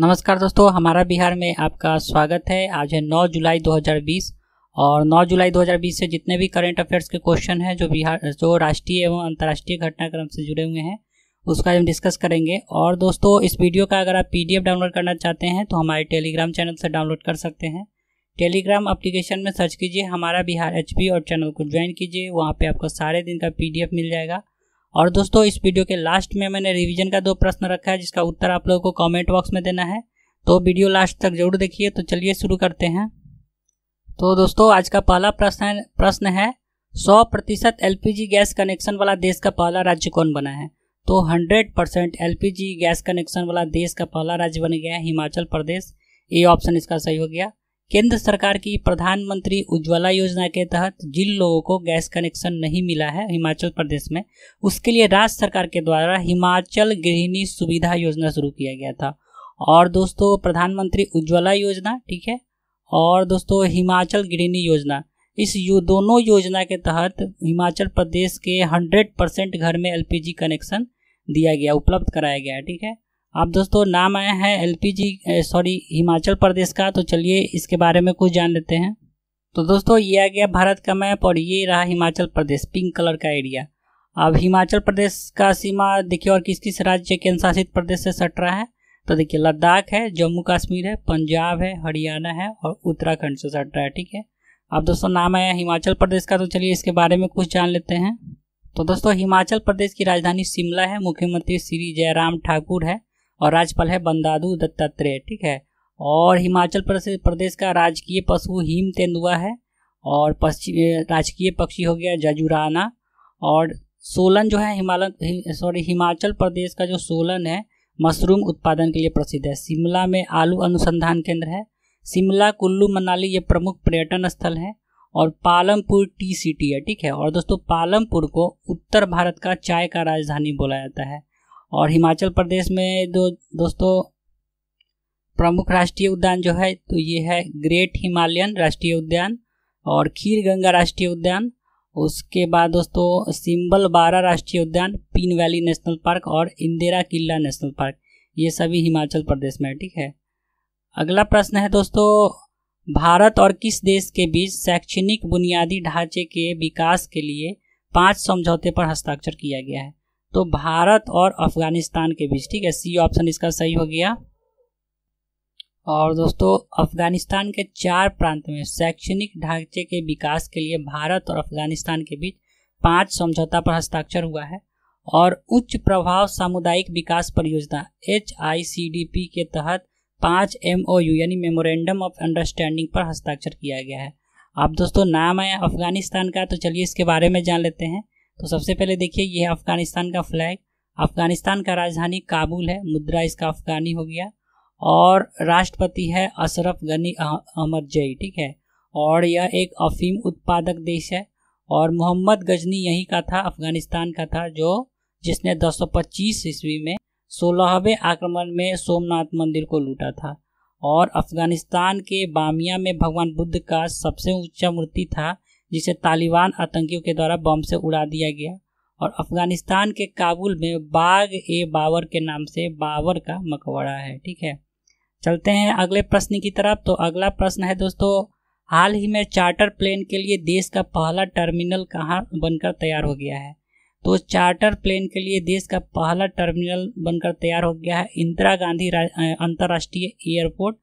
नमस्कार दोस्तों हमारा बिहार में आपका स्वागत है आज है 9 जुलाई 2020 और 9 जुलाई 2020 से जितने भी करंट अफेयर्स के क्वेश्चन हैं जो बिहार जो राष्ट्रीय एवं अंतर्राष्ट्रीय घटनाक्रम से जुड़े हुए हैं उसका हम डिस्कस करेंगे और दोस्तों इस वीडियो का अगर आप पीडीएफ डाउनलोड करना चाहते हैं तो हमारे टेलीग्राम चैनल से डाउनलोड कर सकते हैं टेलीग्राम अप्लीकेशन में सर्च कीजिए हमारा बिहार एच और चैनल को ज्वाइन कीजिए वहाँ पर आपको सारे दिन का पी मिल जाएगा और दोस्तों इस वीडियो के लास्ट में मैंने रिवीजन का दो प्रश्न रखा है जिसका उत्तर आप लोगों को कमेंट बॉक्स में देना है तो वीडियो लास्ट तक जरूर देखिए तो चलिए शुरू करते हैं तो दोस्तों आज का पहला प्रश्न प्रश्न है सौ प्रतिशत एल गैस कनेक्शन वाला देश का पहला राज्य कौन बना है तो हंड्रेड परसेंट गैस कनेक्शन वाला देश का पहला राज्य बन गया है हिमाचल प्रदेश ये ऑप्शन इसका सही हो गया केंद्र सरकार की प्रधानमंत्री उज्ज्वला योजना के तहत जिन लोगों को गैस कनेक्शन नहीं मिला है हिमाचल प्रदेश में उसके लिए राज्य सरकार के द्वारा हिमाचल गृहिणी सुविधा योजना शुरू किया गया था और दोस्तों प्रधानमंत्री उज्ज्वला योजना ठीक है और दोस्तों हिमाचल गृहिणी योजना इस यो, दोनों योजना के तहत हिमाचल प्रदेश के हंड्रेड परसेंट घर में एल कनेक्शन दिया गया उपलब्ध कराया गया ठीक है आप दोस्तों नाम आया है एलपीजी सॉरी हिमाचल प्रदेश का तो चलिए इसके बारे में कुछ जान लेते हैं तो दोस्तों ये आ गया भारत का मैप और ये रहा हिमाचल प्रदेश पिंक कलर का एरिया अब हिमाचल प्रदेश का सीमा देखिए और किस किस राज्य केंद्र शासित प्रदेश से सट रहा है तो देखिए लद्दाख है जम्मू कश्मीर है पंजाब है हरियाणा है और उत्तराखंड से सट रहा है ठीक है अब दोस्तों नाम आया हिमाचल प्रदेश का तो चलिए इसके बारे में कुछ जान लेते हैं तो दोस्तों हिमाचल प्रदेश की राजधानी शिमला है मुख्यमंत्री श्री जयराम ठाकुर है और राज्यपाल है बंदाधु दत्तात्रेय ठीक है और हिमाचल प्रदेश का राजकीय पशु हिम तेंदुआ है और पश्चिम राजकीय पक्षी हो गया जजुराना और सोलन जो है हिमालय सॉरी हिमाचल प्रदेश का जो सोलन है मशरूम उत्पादन के लिए प्रसिद्ध है शिमला में आलू अनुसंधान केंद्र है शिमला कुल्लू मनाली ये प्रमुख पर्यटन स्थल है और पालमपुर टी सिटी है ठीक है और दोस्तों पालमपुर को उत्तर भारत का चाय का राजधानी बोला जाता है और हिमाचल प्रदेश में दो दोस्तों प्रमुख राष्ट्रीय उद्यान जो है तो ये है ग्रेट हिमालयन राष्ट्रीय उद्यान और खीर गंगा राष्ट्रीय उद्यान उसके बाद दोस्तों सिम्बल बारा राष्ट्रीय उद्यान पीन वैली नेशनल पार्क और इंदिरा किला नेशनल पार्क ये सभी हिमाचल प्रदेश में ठीक है अगला प्रश्न है दोस्तों भारत और किस देश के बीच शैक्षणिक बुनियादी ढांचे के विकास के लिए पांच समझौते पर हस्ताक्षर किया गया है तो भारत और अफगानिस्तान के बीच ठीक है सी ऑप्शन इसका सही हो गया और दोस्तों अफगानिस्तान के चार प्रांत में शैक्षणिक ढांचे के विकास के लिए भारत और अफगानिस्तान के बीच पांच समझौता पर हस्ताक्षर हुआ है और उच्च प्रभाव सामुदायिक विकास परियोजना एच के तहत पाँच एम यानी मेमोरेंडम ऑफ अंडरस्टैंडिंग पर हस्ताक्षर किया गया है अब दोस्तों नाम है अफगानिस्तान का तो चलिए इसके बारे में जान लेते हैं तो सबसे पहले देखिए ये है अफ़गानिस्तान का फ्लैग अफ़गानिस्तान का राजधानी काबुल है मुद्रा इसका अफ़गानी हो गया और राष्ट्रपति है अशरफ गनी अहमद जई ठीक है और यह एक अफीम उत्पादक देश है और मोहम्मद गजनी यहीं का था अफ़गानिस्तान का था जो जिसने 225 ईस्वी में सोलहवें आक्रमण में सोमनाथ मंदिर को लूटा था और अफ़गानिस्तान के बामिया में भगवान बुद्ध का सबसे ऊंचा मूर्ति था जिसे तालिबान आतंकियों के द्वारा बम से उड़ा दिया गया और अफगानिस्तान के काबुल में बाग ए बावर के नाम से बावर का मकबरा है ठीक है चलते हैं अगले प्रश्न की तरफ तो अगला प्रश्न है दोस्तों हाल ही में चार्टर प्लेन के लिए देश का पहला टर्मिनल कहाँ बनकर तैयार हो गया है तो चार्टर प्लेन के लिए देश का पहला टर्मिनल बनकर तैयार हो गया है इंदिरा गांधी अंतर्राष्ट्रीय एयरपोर्ट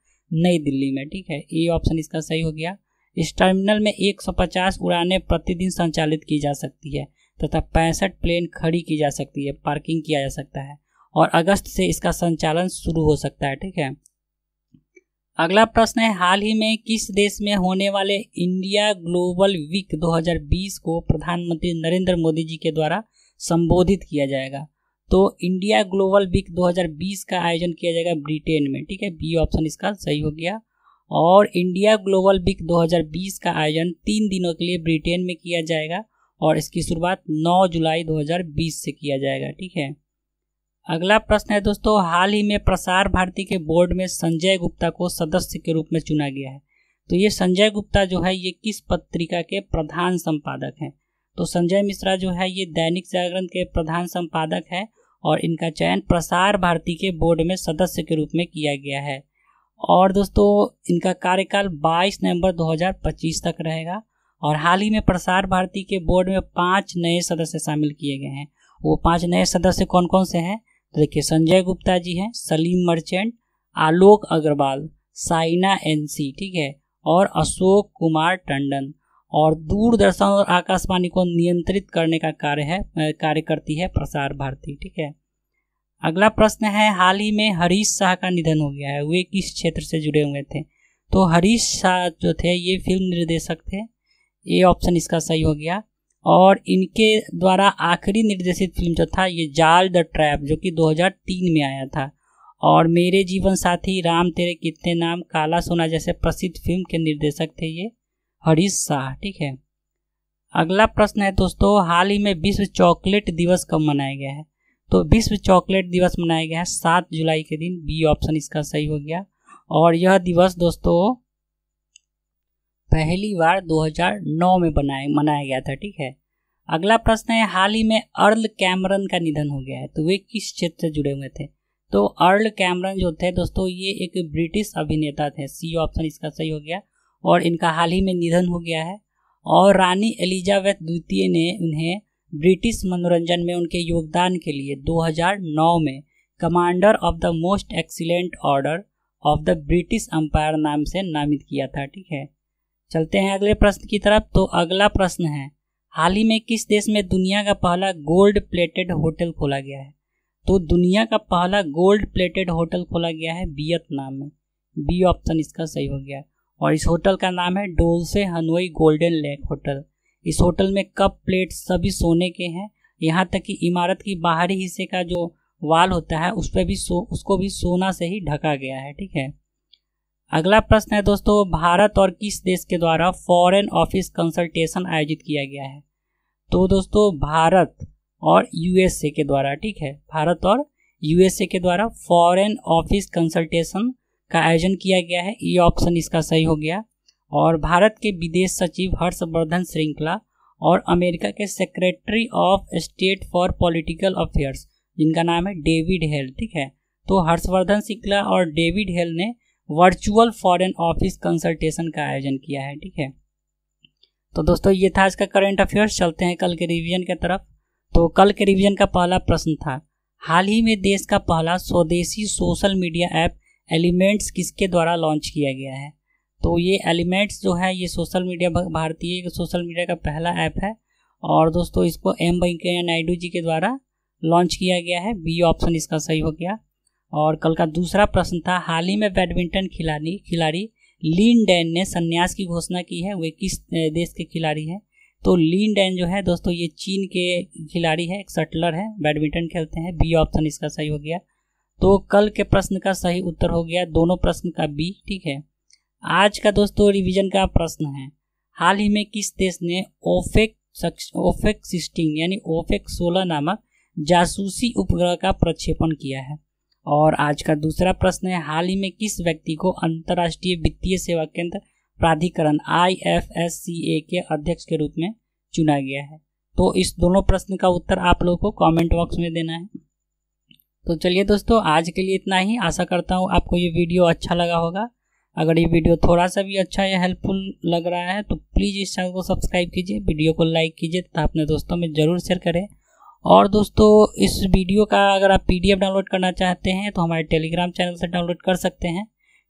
नई दिल्ली में ठीक है ये ऑप्शन इसका सही हो गया इस टर्मिनल में 150 उड़ानें प्रतिदिन संचालित की जा सकती है तथा पैंसठ प्लेन खड़ी की जा सकती है पार्किंग किया जा सकता है और अगस्त से इसका संचालन शुरू हो सकता है ठीक है अगला प्रश्न है हाल ही में किस देश में होने वाले इंडिया ग्लोबल वीक 2020 को प्रधानमंत्री नरेंद्र मोदी जी के द्वारा संबोधित किया जाएगा तो इंडिया ग्लोबल वीक 2020 का आयोजन किया जाएगा ब्रिटेन में ठीक है बी ऑप्शन इसका सही हो गया और इंडिया ग्लोबल बिग 2020 का आयोजन तीन दिनों के लिए ब्रिटेन में किया जाएगा और इसकी शुरुआत 9 जुलाई 2020 से किया जाएगा ठीक है अगला प्रश्न है दोस्तों हाल ही में प्रसार भारती के बोर्ड में संजय गुप्ता को सदस्य के रूप में चुना गया है तो ये संजय गुप्ता जो है ये किस पत्रिका के प्रधान संपादक हैं तो संजय मिश्रा जो है ये दैनिक जागरण के प्रधान संपादक है और इनका चयन प्रसार भारती के बोर्ड में सदस्य के रूप में किया गया है और दोस्तों इनका कार्यकाल 22 नवंबर 2025 तक रहेगा और हाल ही में प्रसार भारती के बोर्ड में पांच नए सदस्य शामिल किए गए हैं वो पांच नए सदस्य कौन कौन से हैं तो देखिए संजय गुप्ता जी हैं सलीम मर्चेंट आलोक अग्रवाल साइना एनसी ठीक है और अशोक कुमार टंडन और दूरदर्शन और आकाशवाणी को नियंत्रित करने का कार्य है कार्य करती है प्रसार भारती ठीक है अगला प्रश्न है हाल ही में हरीश शाह का निधन हो गया है वे किस क्षेत्र से जुड़े हुए थे तो हरीश शाह जो थे ये फिल्म निर्देशक थे ये ऑप्शन इसका सही हो गया और इनके द्वारा आखिरी निर्देशित फिल्म जो था ये जाल द ट्रैप जो कि 2003 में आया था और मेरे जीवन साथी राम तेरे कितने नाम काला सोना जैसे प्रसिद्ध फिल्म के निर्देशक थे ये हरीश शाह ठीक है अगला प्रश्न है दोस्तों हाल ही में विश्व चॉकलेट दिवस कब मनाया गया है तो विश्व चॉकलेट दिवस मनाया गया है सात जुलाई के दिन बी ऑप्शन इसका सही हो गया और यह दिवस दोस्तों पहली बार 2009 में बनाया मनाया गया था ठीक है अगला प्रश्न है हाल ही में अर्ल कैमरन का निधन हो गया है तो वे किस क्षेत्र से जुड़े हुए थे तो अर्ल कैमरन जो थे दोस्तों ये एक ब्रिटिश अभिनेता थे सी ऑप्शन इसका सही हो गया और इनका हाल ही में निधन हो गया है और रानी एलिजाबेथ द्वितीय ने उन्हें ब्रिटिश मनोरंजन में उनके योगदान के लिए 2009 में commander of the most excellent order of the British empire नाम से नामित किया था ठीक है चलते हैं अगले प्रश्न की तरफ तो अगला प्रश्न है हाल ही में किस देश में दुनिया का पहला गोल्ड प्लेटेड होटल खोला गया है तो दुनिया का पहला गोल्ड प्लेटेड होटल खोला गया है वियतनाम में बी ऑप्शन इसका सही हो गया और इस होटल का नाम है Dolce Hanoi Golden Lake hotel इस होटल में कप प्लेट सभी सोने के हैं यहाँ तक कि इमारत की बाहरी हिस्से का जो वाल होता है उस पर भी सो उसको भी सोना से ही ढका गया है ठीक है अगला प्रश्न है दोस्तों भारत और किस देश के द्वारा फॉरेन ऑफिस कंसल्टेशन आयोजित किया गया है तो दोस्तों भारत और यूएसए के द्वारा ठीक है भारत और यूएसए के द्वारा फॉरेन ऑफिस कंसल्टेशन का आयोजन किया गया है ये ऑप्शन इसका सही हो गया और भारत के विदेश सचिव हर्षवर्धन श्रृंखला और अमेरिका के secretary of state for political affairs जिनका नाम है डेविड हेल ठीक है तो हर्षवर्धन श्रृंखला और डेविड हेल ने वर्चुअल फॉरेन ऑफिस कंसल्टेशन का आयोजन किया है ठीक है तो दोस्तों ये था आज का करंट अफेयर्स चलते हैं कल के रिविजन की तरफ तो कल के रिविजन का पहला प्रश्न था हाल ही में देश का पहला स्वदेशी सोशल मीडिया ऐप एलिमेंट्स किसके द्वारा लॉन्च किया गया है तो ये एलिमेंट्स जो है ये सोशल मीडिया भारतीय सोशल मीडिया का पहला ऐप है और दोस्तों इसको एम वेंकैया नायडू जी के द्वारा लॉन्च किया गया है बी ऑप्शन इसका सही हो गया और कल का दूसरा प्रश्न था हाल ही में बैडमिंटन खिलाड़ी खिलाड़ी लीन डैन ने संन्यास की घोषणा की है वे किस देश के खिलाड़ी हैं तो लीन डैन जो है दोस्तों ये चीन के खिलाड़ी है एक सटलर है बैडमिंटन खेलते हैं बी ऑप्शन इसका सही हो गया तो कल के प्रश्न का सही उत्तर हो गया दोनों प्रश्न का बी ठीक है आज का दोस्तों रिवीजन का प्रश्न है हाल ही में किस देश ने ओफेक ओफेक सिस्टिंग यानी ओफेक सोलह नामक जासूसी उपग्रह का प्रक्षेपण किया है और आज का दूसरा प्रश्न है हाल ही में किस व्यक्ति को अंतर्राष्ट्रीय वित्तीय सेवा केंद्र प्राधिकरण आई के अध्यक्ष के रूप में चुना गया है तो इस दोनों प्रश्न का उत्तर आप लोगों को कमेंट बॉक्स में देना है तो चलिए दोस्तों आज के लिए इतना ही आशा करता हूँ आपको ये वीडियो अच्छा लगा होगा अगर ये वीडियो थोड़ा सा भी अच्छा या हेल्पफुल लग रहा है तो प्लीज़ इस चैनल को सब्सक्राइब कीजिए वीडियो को लाइक कीजिए तथा अपने दोस्तों में ज़रूर शेयर करें और दोस्तों इस वीडियो का अगर आप पी डाउनलोड करना चाहते हैं तो हमारे टेलीग्राम चैनल से डाउनलोड कर सकते हैं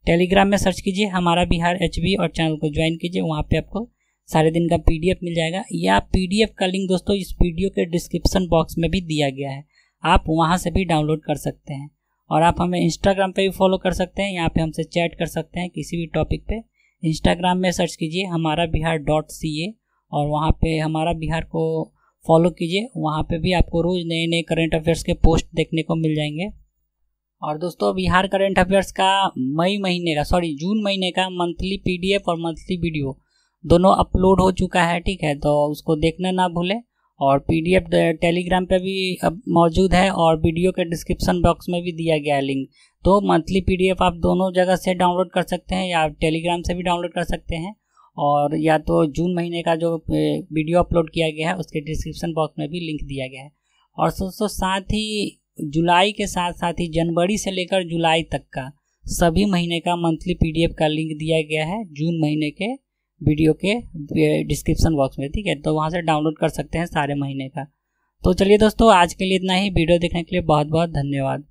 टेलीग्राम में सर्च कीजिए हमारा बिहार एच और चैनल को ज्वाइन कीजिए वहाँ पर आपको सारे दिन का पी मिल जाएगा या पीडीएफ का लिंक दोस्तों इस वीडियो के डिस्क्रिप्सन बॉक्स में भी दिया गया है आप वहाँ से भी डाउनलोड कर सकते हैं और आप हमें इंस्टाग्राम पे भी फॉलो कर सकते हैं यहाँ पे हमसे चैट कर सकते हैं किसी भी टॉपिक पे इंस्टाग्राम में सर्च कीजिए हमारा बिहार डॉट सी ए और वहाँ पे हमारा बिहार को फॉलो कीजिए वहाँ पे भी आपको रोज़ नए नए करेंट अफेयर्स के पोस्ट देखने को मिल जाएंगे और दोस्तों बिहार करेंट अफेयर्स का मई महीने का सॉरी जून महीने का मंथली पी और मंथली वीडियो दोनों अपलोड हो चुका है ठीक है तो उसको देखना ना भूलें और पीडीएफ टेलीग्राम पे भी अब मौजूद है और वीडियो के डिस्क्रिप्शन बॉक्स में भी दिया गया है लिंक तो मंथली पीडीएफ आप दोनों जगह से डाउनलोड कर सकते हैं या टेलीग्राम से भी डाउनलोड कर सकते हैं और या तो जून महीने का जो वीडियो अपलोड किया गया है उसके डिस्क्रिप्शन बॉक्स में भी लिंक दिया गया है और दोस्तों साथ ही जुलाई के साथ साथ ही जनवरी से लेकर जुलाई तक का सभी महीने का मंथली पीडीएफ का लिंक दिया गया है जून महीने के वीडियो के डिस्क्रिप्शन बॉक्स में ठीक है तो वहाँ से डाउनलोड कर सकते हैं सारे महीने का तो चलिए दोस्तों आज के लिए इतना ही वीडियो देखने के लिए बहुत बहुत धन्यवाद